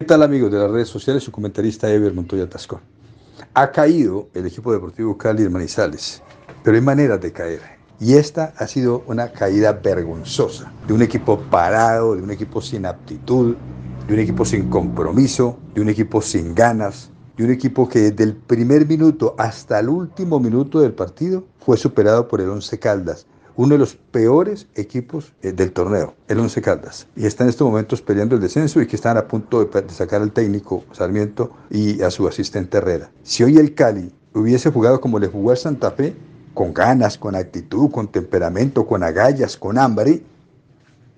¿Qué tal amigos de las redes sociales? Su comentarista Ever Montoya Tascón. Ha caído el equipo deportivo Cali hermanizales Manizales, pero hay maneras de caer. Y esta ha sido una caída vergonzosa, de un equipo parado, de un equipo sin aptitud, de un equipo sin compromiso, de un equipo sin ganas, de un equipo que desde el primer minuto hasta el último minuto del partido fue superado por el Once Caldas, uno de los peores equipos eh, del torneo, el Once Caldas, y está en estos momentos peleando el descenso y que están a punto de, sacar al técnico Sarmiento y a su asistente Herrera. Si hoy el Cali hubiese jugado como le jugó al Santa Fe, con ganas, con actitud, con temperamento, con agallas, con hambre,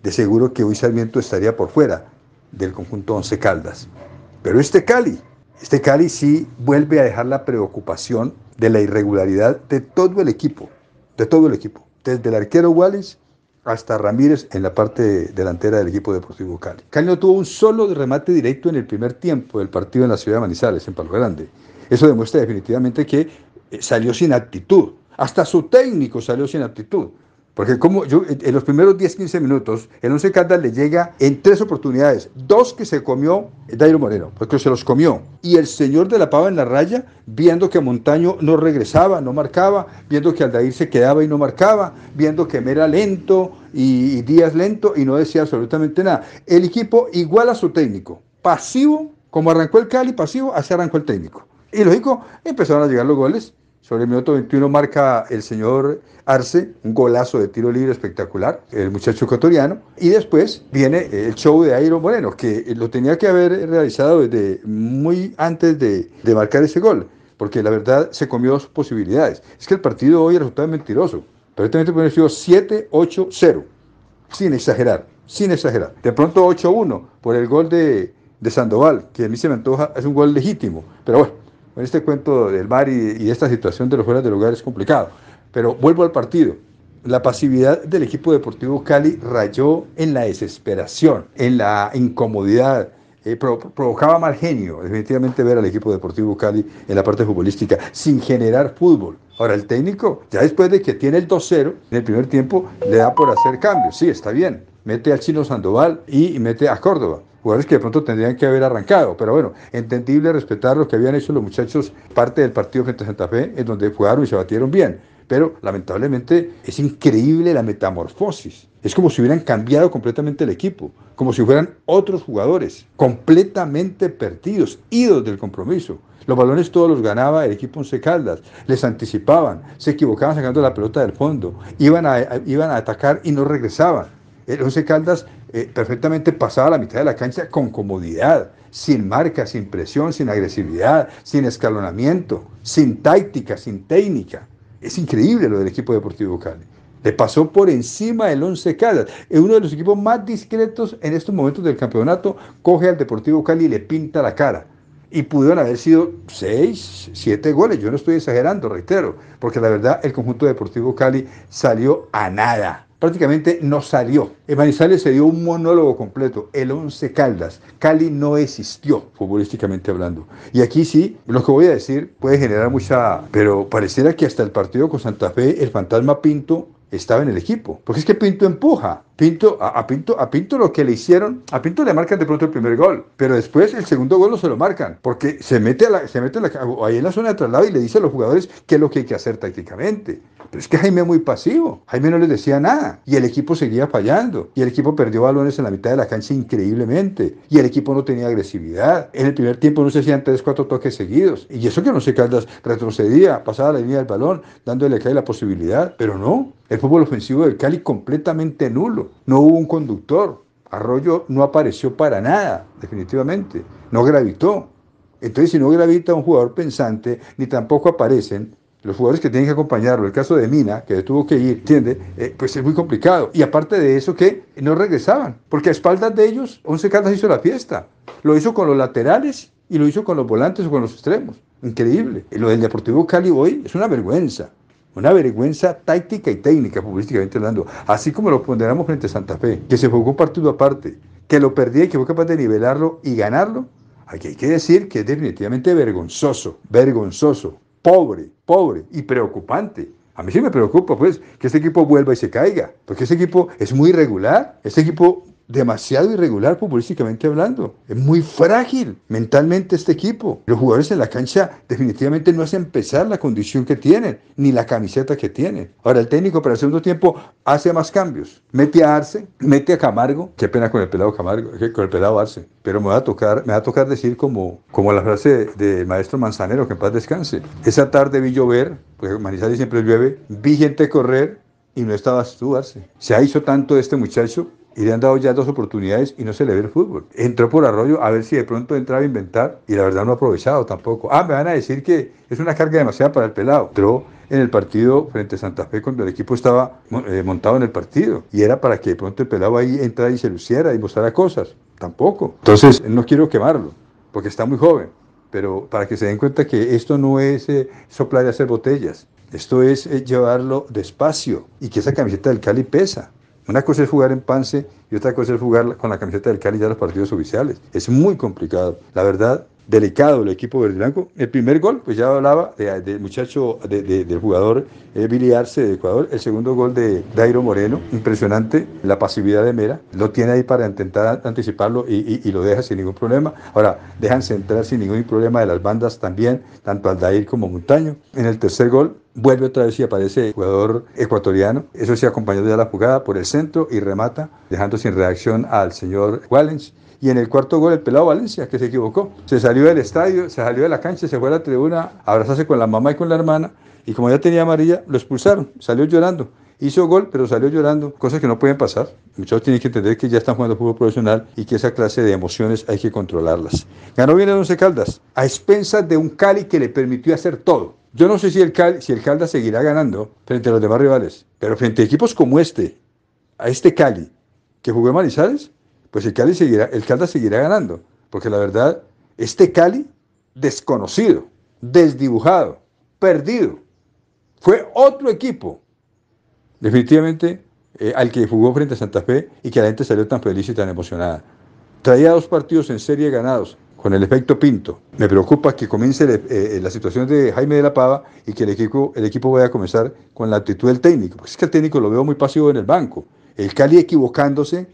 de seguro que hoy Sarmiento estaría por fuera del conjunto Once Caldas. Pero este Cali, este Cali sí vuelve a dejar la preocupación de la irregularidad de todo el equipo, de todo el equipo desde el arquero Wallis hasta Ramírez en la parte delantera del equipo deportivo Cali. Cali no tuvo un solo remate directo en el primer tiempo del partido en la ciudad de Manizales, en Palo Grande. Eso demuestra definitivamente que eh, salió sin actitud. Hasta su técnico salió sin actitud. Porque como yo, en los primeros 10, 15 minutos, el 11 Caldas le llega en tres oportunidades. Dos que se comió Dairo Moreno, porque se los comió. Y el señor de la pava en la raya, viendo que Montaño no regresaba, no marcaba, viendo que Aldair se quedaba y no marcaba, viendo que Mera lento y, y Díaz lento y no decía absolutamente nada. El equipo igual a su técnico, pasivo, como arrancó el Cali, pasivo, así arrancó el técnico. Y lógico, empezaron a llegar los goles sobre el minuto 21 marca el señor Arce, un golazo de tiro libre espectacular, el muchacho ecuatoriano. Y después viene eh, el show de Airo Moreno, que eh, lo tenía que haber realizado desde muy antes de, marcar ese gol, porque la verdad se comió dos posibilidades. Es que el partido hoy resultado mentiroso. Perfectamente sido 7-8-0, sin exagerar, sin exagerar. De pronto 8-1 por el gol de, de Sandoval, que a mí se me antoja, es un gol legítimo, pero bueno este cuento del bar y, esta situación de los fuera de lugar es complicado. Pero vuelvo al partido. La pasividad del equipo deportivo Cali rayó en la desesperación, en la incomodidad, eh, provocaba mal genio, definitivamente ver al equipo deportivo Cali en la parte futbolística, sin generar fútbol. Ahora el técnico, ya después de que tiene el 2-0, en el primer tiempo le da por hacer cambios, sí, está bien, mete al chino Sandoval y mete a Córdoba, jugadores que de pronto tendrían que haber arrancado, pero bueno, entendible respetar lo que habían hecho los muchachos parte del partido frente a Santa Fe, en donde jugaron y se batieron bien, pero lamentablemente es increíble la metamorfosis. Es como si hubieran cambiado completamente el equipo, como si fueran otros jugadores, completamente perdidos, idos del compromiso. Los balones todos los ganaba el equipo Once Caldas, les anticipaban, se equivocaban sacando la pelota del fondo, iban a, iban a atacar y no regresaban el eh, Once Caldas eh, perfectamente pasaba la mitad de la cancha con comodidad, sin marca, sin presión, sin agresividad, sin escalonamiento, sin táctica, sin técnica. Es increíble lo del equipo deportivo Cali. Le pasó por encima el Once Caldas. Es uno de los equipos más discretos en estos momentos del campeonato. Coge al Deportivo Cali y le pinta la cara. Y pudieron haber sido seis, siete goles. Yo no estoy exagerando, reitero, porque la verdad el conjunto Deportivo Cali salió a nada prácticamente no salió. Emanizales se dio un monólogo completo, el 11 Caldas. Cali no existió, futbolísticamente hablando. Y aquí sí, lo que voy a decir puede generar mucha... Pero pareciera que hasta el partido con Santa Fe, el fantasma Pinto estaba en el equipo. Porque es que Pinto empuja. Pinto, a, Pinto, a Pinto lo que le hicieron, a Pinto le marcan de pronto el primer gol, pero después el segundo gol no se lo marcan, porque se mete, se mete ahí en la zona de traslado y le dice a los jugadores qué es lo que hay que hacer tácticamente. Pero es que Jaime es muy pasivo, Jaime no les decía nada y el equipo seguía fallando y el equipo perdió balones en la mitad de la cancha increíblemente y el equipo no tenía agresividad. En el primer tiempo no se hacían tres, cuatro toques seguidos y eso que no sé Caldas retrocedía, pasaba la línea del balón, dándole a Cali la posibilidad, pero no, el fútbol ofensivo del Cali completamente nulo. No hubo un conductor. Arroyo no apareció para nada, definitivamente. No gravitó. Entonces, si no gravita un jugador pensante, ni tampoco aparecen los jugadores que tienen que acompañarlo. El caso de Mina, que tuvo que ir, entiende, eh, pues es muy complicado. Y aparte de eso, que no regresaban, porque a espaldas de ellos, Once cartas hizo la fiesta. Lo hizo con los laterales y lo hizo con los volantes o con los extremos. Increíble. Lo del Deportivo Cali hoy es una vergüenza. Una vergüenza táctica y técnica, futbolísticamente hablando. Así como lo ponderamos frente a Santa Fe, que se jugó un partido aparte, que lo perdía y que fue capaz de nivelarlo y ganarlo. Aquí hay que decir que es definitivamente vergonzoso, vergonzoso, pobre, pobre y preocupante. A mí sí me preocupa, pues, que este equipo vuelva y se caiga, porque este equipo es muy irregular, este equipo demasiado irregular futbolísticamente hablando. Es muy frágil mentalmente este equipo. Los jugadores en la cancha definitivamente no hacen pesar la condición que tienen, ni la camiseta que tienen. Ahora el técnico para el segundo tiempo hace más cambios. Mete a Arce, mete a Camargo. Qué pena con el pelado Camargo, eh, con el pelado Arce. Pero me va a tocar, me va a tocar decir como, como la frase de maestro Manzanero, que en paz descanse. Esa tarde vi llover, porque Manizales siempre llueve, vi gente correr, y no estabas tú, Arce. Se ha hecho tanto este muchacho y le han dado ya dos oportunidades y no se le ve el fútbol. Entró por Arroyo a ver si de pronto entraba a inventar y la verdad no ha aprovechado tampoco. Ah, me van a decir que es una carga demasiada para el pelado. Entró en el partido frente a Santa Fe cuando el equipo estaba eh, montado en el partido y era para que de pronto el pelado ahí entrara y se luciera y mostrara cosas. Tampoco. Entonces, no quiero quemarlo porque está muy joven, pero para que se den cuenta que esto no es eh, soplar y hacer botellas. Esto es eh, llevarlo despacio y que esa camiseta del Cali pesa. Una cosa es jugar en Pance y otra cosa es jugar con la camiseta del Cali de los partidos oficiales. Es muy complicado. La verdad, delicado el equipo verde blanco. El primer gol, pues ya hablaba del muchacho, del jugador eh, Billy Arce de Ecuador. El segundo gol de Dairo Moreno, impresionante la pasividad de Mera. Lo tiene ahí para intentar anticiparlo y, lo deja sin ningún problema. Ahora, dejan centrar sin ningún problema de las bandas también, tanto al Dair como Montaño. En el tercer gol, vuelve otra vez y aparece el jugador ecuatoriano. Eso se acompaña acompañó de la jugada por el centro y remata, dejando sin reacción al señor Wallens. Y en el cuarto gol el pelado Valencia, que se equivocó. Se salió del estadio, se salió de la cancha, se fue a la tribuna, abrazarse con la mamá y con la hermana. Y como ya tenía amarilla, lo expulsaron, salió llorando. Hizo gol, pero salió llorando, cosas que no pueden pasar. Muchos tienen que entender que ya están jugando fútbol profesional y que esa clase de emociones hay que controlarlas. Ganó bien el Once Caldas, a expensas de un Cali que le permitió hacer todo. Yo no sé si el, Cali, si el Caldas seguirá ganando frente a los demás rivales, pero frente a equipos como este, a este Cali, que jugó en pues el Cali seguirá, el Caldas seguirá ganando, porque la verdad, este Cali desconocido, desdibujado, perdido, fue otro equipo, definitivamente eh, al que jugó frente a Santa Fe y que la gente salió tan feliz y tan emocionada. Traía dos partidos en serie ganados con el efecto Pinto. Me preocupa que comience eh, eh, la situación de Jaime de la Pava y que el equipo, el equipo vaya a comenzar con la actitud del técnico, porque es que el técnico lo veo muy pasivo en el banco. El Cali equivocándose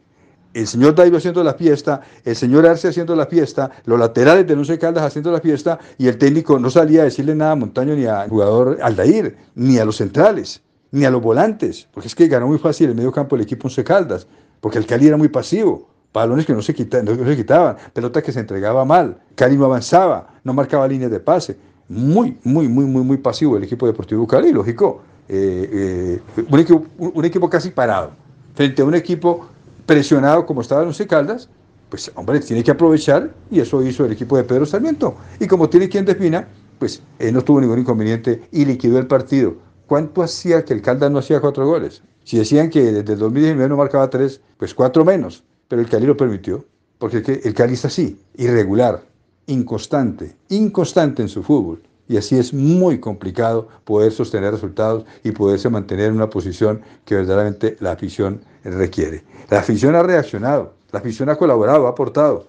el señor David haciendo la fiesta, el señor Arce haciendo la fiesta, los laterales de Once Caldas haciendo la fiesta y el técnico no salía a decirle nada a Montaño ni al jugador Aldair, ni a los centrales, ni a los volantes, porque es que ganó muy fácil el medio campo del equipo Once Caldas, porque el Cali era muy pasivo, balones que no se, quitaban, no se quitaban, pelota que se entregaba mal, Cali no avanzaba, no marcaba líneas de pase, muy, muy, muy, muy, muy pasivo el equipo deportivo Cali, lógico, eh, eh, un, equipo, un equipo casi parado, frente a un equipo presionado como estaba los Caldas, pues hombre, tiene que aprovechar y eso hizo el equipo de Pedro Sarmiento. Y como tiene quien defina, pues él no tuvo ningún inconveniente y liquidó el partido. ¿Cuánto hacía que el Caldas no hacía cuatro goles? Si decían que desde el 2019 no marcaba tres, pues cuatro menos. Pero el Cali lo permitió, porque el Cali está así, irregular, inconstante, inconstante en su fútbol y así es muy complicado poder sostener resultados y poderse mantener en una posición que verdaderamente la afición requiere. La afición ha reaccionado, la afición ha colaborado, ha aportado,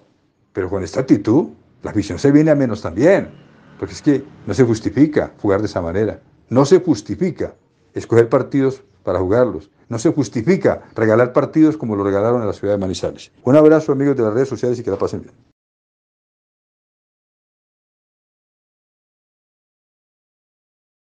pero con esta actitud la afición se viene a menos también, porque es que no se justifica jugar de esa manera, no se justifica escoger partidos para jugarlos. No se justifica regalar partidos como lo regalaron a la ciudad de Manizales. Un abrazo amigos de las redes sociales y que la pasen bien.